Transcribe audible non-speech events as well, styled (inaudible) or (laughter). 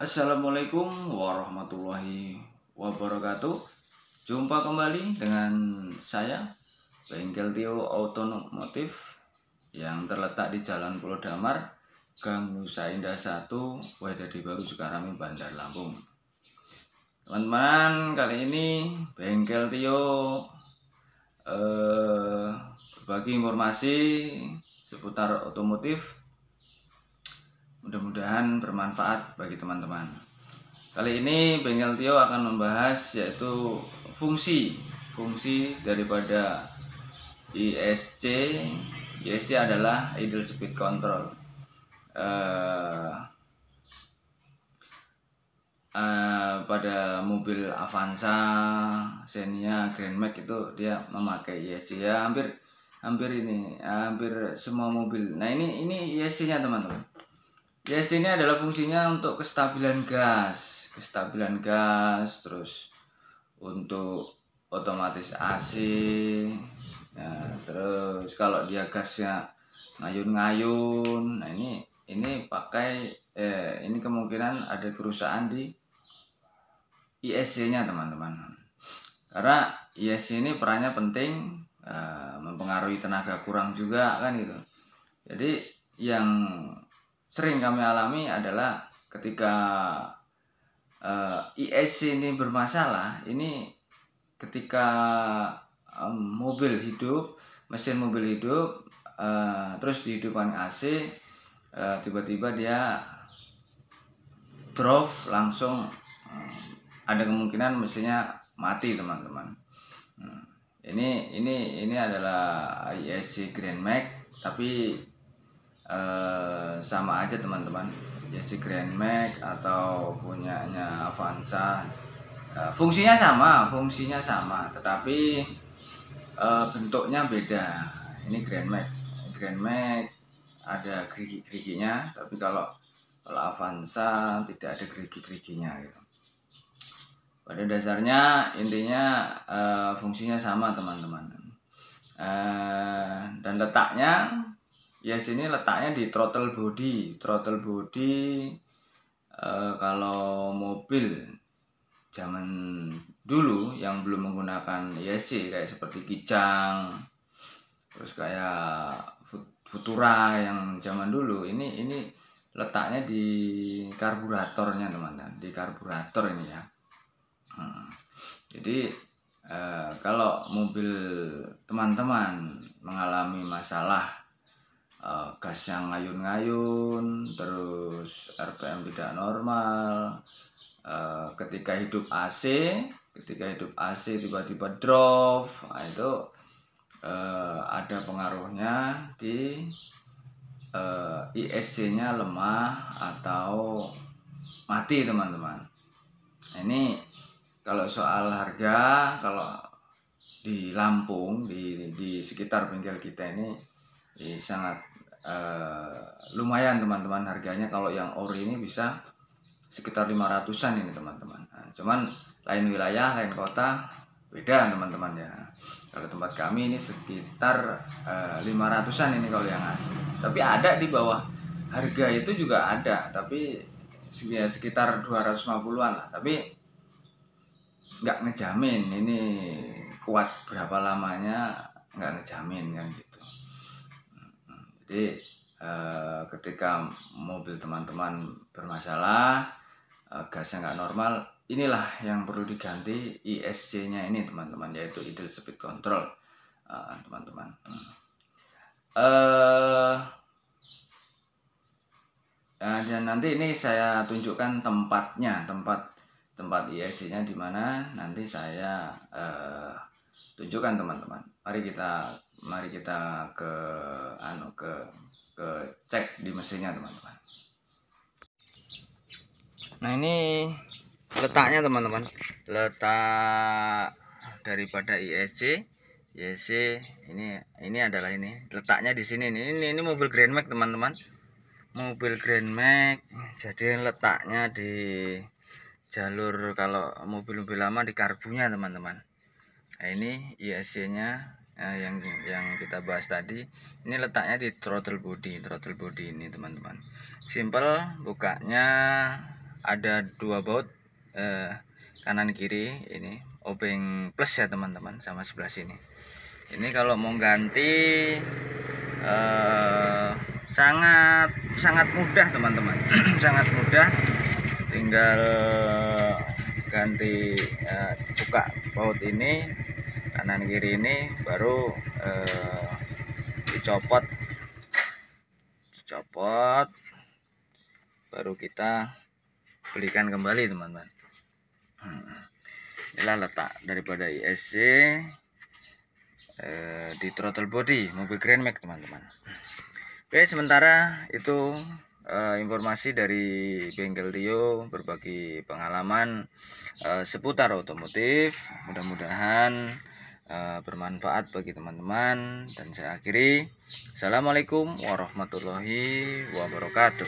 Assalamualaikum warahmatullahi wabarakatuh. Jumpa kembali dengan saya Bengkel Tio otomotif yang terletak di Jalan Pulau Damar, Gang Nusa Indah 1, Wadadi Baru Sukarami, Bandar Lampung. Teman-teman, kali ini Bengkel Tio eh, berbagi informasi seputar otomotif Mudah-mudahan bermanfaat bagi teman-teman. Kali ini Bengkel Tio akan membahas yaitu fungsi fungsi daripada ISC. ISC adalah idle speed control. Uh, uh, pada mobil Avanza, Xenia, Grand Max itu dia memakai ISC ya hampir hampir ini hampir semua mobil. Nah ini ini ISC-nya teman-teman Yes, ya, ini adalah fungsinya untuk kestabilan gas, kestabilan gas, terus untuk otomatis AC. ya, terus kalau dia gasnya ngayun-ngayun, nah ini ini pakai eh, ini kemungkinan ada kerusakan di ISC-nya teman-teman. Karena ISC ini perannya penting eh, mempengaruhi tenaga kurang juga kan gitu. Jadi yang sering kami alami adalah ketika uh, eh, ISC e ini bermasalah, ini ketika um, mobil hidup, mesin mobil hidup, uh, terus dihidupkan AC, eh, tiba-tiba uh, dia drop langsung uh, ada kemungkinan mesinnya mati teman-teman. nah, Ini ini ini adalah ISC e Grand Max tapi sama aja teman-teman ya si Grand Max atau punyanya Avanza eh, fungsinya sama fungsinya sama tetapi eh, bentuknya beda ini Grand Max Grand Max ada gerigi-geriginya tapi kalau kalau Avanza tidak ada gerigi-geriginya gitu pada dasarnya intinya eh, fungsinya sama teman-teman dan letaknya Yes ya, ini letaknya di throttle body. Throttle body e, kalau mobil zaman dulu yang belum menggunakan ESC kayak seperti Kijang terus kayak Futura yang zaman dulu ini ini letaknya di karburatornya teman-teman di karburator ini ya hmm. jadi eh, kalau mobil teman-teman mengalami masalah Eh, gas yang ngayun-ngayun terus RPM tidak normal eh, ketika hidup AC ketika hidup AC tiba-tiba drop nah itu eh, ada pengaruhnya di uh, ISC-nya lemah atau mati teman-teman ini kalau soal harga kalau di Lampung di, di sekitar pinggir kita ini sangat uh, lumayan teman-teman harganya kalau yang ori ini bisa sekitar 500-an ini teman-teman nah, cuman lain wilayah lain kota beda teman-teman ya kalau tempat kami ini sekitar uh, eh, 500-an ini kalau yang asli tapi ada di bawah harga itu juga ada tapi ya, sekitar 250-an lah tapi nggak ngejamin ini kuat berapa lamanya nggak ngejamin kan gitu jadi e, ketika mobil teman-teman bermasalah, e, gasnya nggak normal, inilah yang perlu diganti ISC-nya ini teman-teman, yaitu idle speed control eh, teman-teman. dan nanti ini saya tunjukkan tempatnya, tempat tempat ISC-nya di mana. Nanti saya tunjukkan teman-teman mari kita mari kita ke anu ke ke cek di mesinnya teman-teman nah ini letaknya teman-teman letak daripada ISC YC ini ini adalah ini letaknya di sini ini ini, ini mobil Grand Max teman-teman mobil Grand Max jadi letaknya di jalur kalau mobil-mobil lama di karbunya teman-teman nah, ini ISC-nya eh, yang yang kita bahas tadi ini letaknya di throttle body throttle body ini teman-teman simple bukanya ada dua baut eh, kanan kiri ini obeng plus ya teman-teman sama sebelah sini ini kalau mau ganti eh, sangat sangat mudah teman-teman (clears throat) sangat mudah tinggal ganti eh, buka baut ini kanan kiri ini baru eh, dicopot dicopot baru kita belikan kembali teman-teman hmm. inilah letak daripada ISC eh, di throttle body mobil Grand Max teman-teman oke sementara itu eh, informasi dari bengkel Rio berbagi pengalaman eh, seputar otomotif mudah-mudahan Eh, bermanfaat bagi teman-teman dan saya akhiri assalamualaikum warahmatullahi wabarakatuh